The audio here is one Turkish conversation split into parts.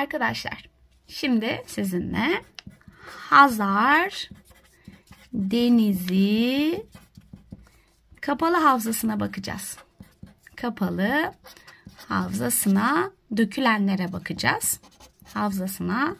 Arkadaşlar şimdi sizinle Hazar Denizi kapalı havzasına bakacağız. Kapalı havzasına dökülenlere bakacağız. Havzasına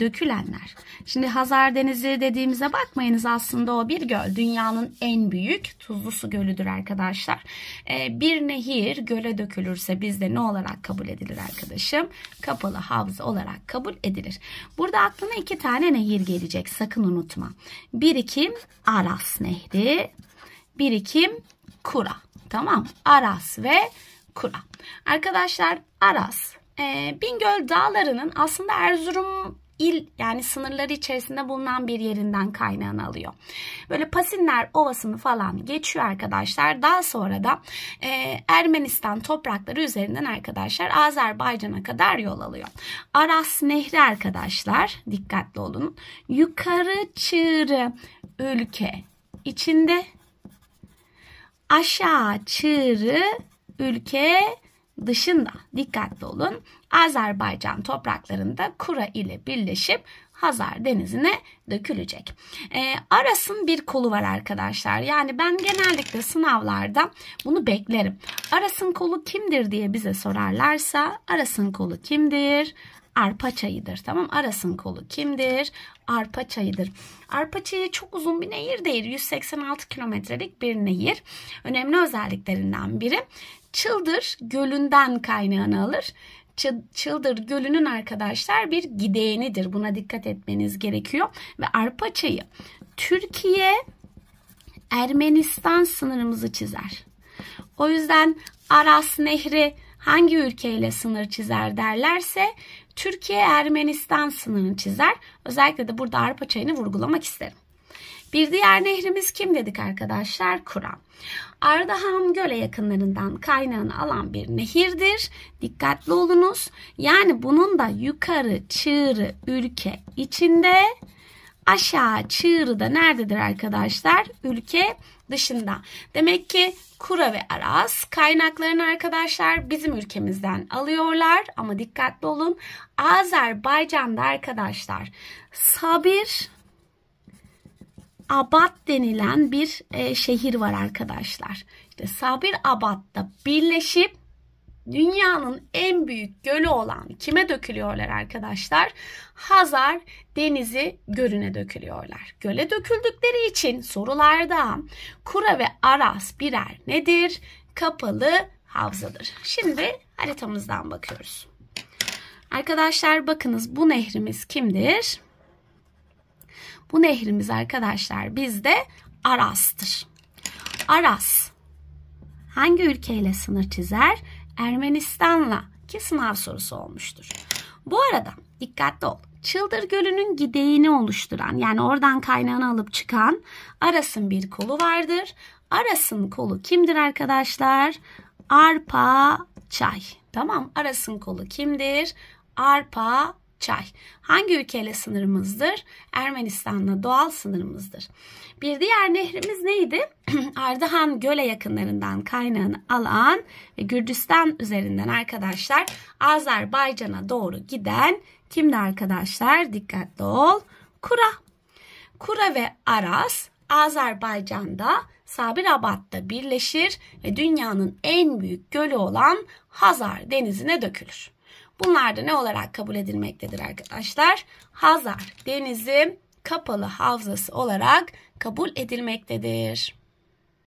dökülenler. Şimdi Hazar Denizi dediğimize bakmayınız aslında o bir göl. Dünyanın en büyük tuzlu su gölüdür arkadaşlar. Ee, bir nehir göle dökülürse bizde ne olarak kabul edilir arkadaşım? Kapalı havza olarak kabul edilir. Burada aklına iki tane nehir gelecek sakın unutma. Birikim Aras Nehri, birikim Kura. Tamam Aras ve Kura. Arkadaşlar Aras e, Bingöl Dağları'nın aslında Erzurum il yani sınırları içerisinde bulunan bir yerinden kaynağını alıyor. Böyle Pasinler Ovası'nı falan geçiyor arkadaşlar. Daha sonra da e, Ermenistan toprakları üzerinden arkadaşlar Azerbaycan'a kadar yol alıyor. Aras Nehri arkadaşlar dikkatli olun. Yukarı çığırı ülke içinde aşağı çığırı ülke dışında dikkatli olun Azerbaycan topraklarında Kura ile birleşip Hazar denizine dökülecek. E, Aras'ın bir kolu var arkadaşlar. Yani ben genellikle sınavlarda bunu beklerim. Aras'ın kolu kimdir diye bize sorarlarsa Aras'ın kolu kimdir? arpa çayıdır. Tamam Aras'ın kolu kimdir? Arpa çayıdır. Arpa çayı çok uzun bir nehir değil. 186 kilometrelik bir nehir. Önemli özelliklerinden biri Çıldır gölünden kaynağını alır. Çıldır Gölü'nün arkadaşlar bir gideğinidir. Buna dikkat etmeniz gerekiyor. Ve arpa çayı Türkiye Ermenistan sınırımızı çizer. O yüzden Aras Nehri hangi ülkeyle sınır çizer derlerse Türkiye Ermenistan sınırını çizer. Özellikle de burada Avrupa çayını vurgulamak isterim. Bir diğer nehrimiz kim dedik arkadaşlar? Kura. Ardahan göle yakınlarından kaynağını alan bir nehirdir. Dikkatli olunuz. Yani bunun da yukarı çığırı ülke içinde Aşağı çığırı da nerededir arkadaşlar? Ülke dışında. Demek ki Kura ve Aras kaynaklarını arkadaşlar bizim ülkemizden alıyorlar ama dikkatli olun. Azerbaycan'da arkadaşlar Sabir Abad denilen bir e, şehir var arkadaşlar. İşte Sabir Abad'da birleşip dünyanın en büyük gölü olan kime dökülüyorlar arkadaşlar? Hazar Denizi Gölü'ne dökülüyorlar. Göle döküldükleri için sorularda Kura ve Aras birer nedir? Kapalı havzadır. Şimdi haritamızdan bakıyoruz. Arkadaşlar bakınız bu nehrimiz kimdir? Bu nehrimiz arkadaşlar bizde Aras'tır. Aras hangi ülkeyle sınır çizer? Ermenistan'la ki sınav sorusu olmuştur. Bu arada dikkatli ol. Çıldır Gölü'nün gideğini oluşturan yani oradan kaynağını alıp çıkan Aras'ın bir kolu vardır. Aras'ın kolu kimdir arkadaşlar? Arpa çay. Tamam Aras'ın kolu kimdir? Arpa çay. Hangi ülkeyle sınırımızdır? Ermenistan'la doğal sınırımızdır. Bir diğer nehrimiz neydi? Ardahan göle yakınlarından kaynağını alan ve Gürcistan üzerinden arkadaşlar Azerbaycan'a doğru giden kimdi arkadaşlar? Dikkatli ol. Kura. Kura ve Aras Azerbaycan'da Sabirabad'da birleşir ve dünyanın en büyük gölü olan Hazar denizine dökülür. Bunlar da ne olarak kabul edilmektedir arkadaşlar? Hazar denizi kapalı havzası olarak kabul edilmektedir.